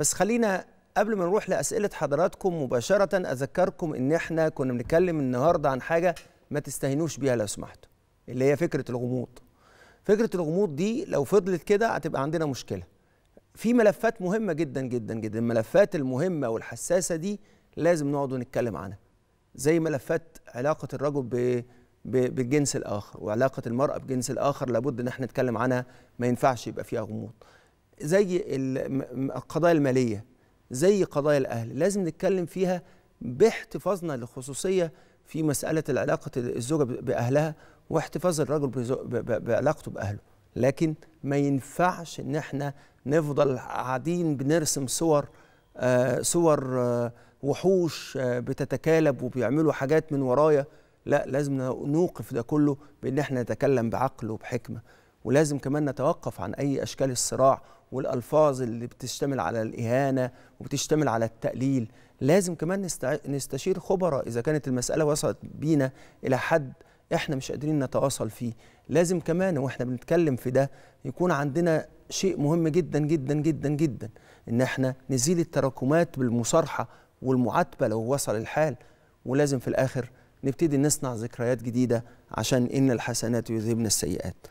بس خلينا قبل ما نروح لاسئله حضراتكم مباشره اذكركم ان احنا كنا بنتكلم النهارده عن حاجه ما تستهينوش بيها لو سمحتوا اللي هي فكره الغموض فكره الغموض دي لو فضلت كده هتبقى عندنا مشكله في ملفات مهمه جدا جدا جدا الملفات المهمه والحساسه دي لازم نقعد نتكلم عنها زي ملفات علاقه الرجل ب بالجنس الاخر وعلاقه المراه بجنس الاخر لابد ان احنا نتكلم عنها ما ينفعش يبقى فيها غموض زي القضايا الماليه زي قضايا الاهل لازم نتكلم فيها باحتفاظنا للخصوصيه في مساله علاقه الزوجه باهلها واحتفاظ الرجل بعلاقته باهله لكن ما ينفعش ان احنا نفضل قاعدين بنرسم صور آه، صور آه، وحوش آه، بتتكالب وبيعملوا حاجات من ورايا لا لازم نوقف ده كله بان احنا نتكلم بعقل وبحكمه ولازم كمان نتوقف عن أي أشكال الصراع والألفاظ اللي بتشتمل على الإهانة وبتشتمل على التقليل لازم كمان نستشير خبراء إذا كانت المسألة وصلت بينا إلى حد إحنا مش قادرين نتواصل فيه لازم كمان وإحنا بنتكلم في ده يكون عندنا شيء مهم جدا جدا جدا جدا إن إحنا نزيل التراكمات بالمصارحة والمعاتبة لو وصل الحال ولازم في الآخر نبتدي نصنع ذكريات جديدة عشان إن الحسنات يذهبن السيئات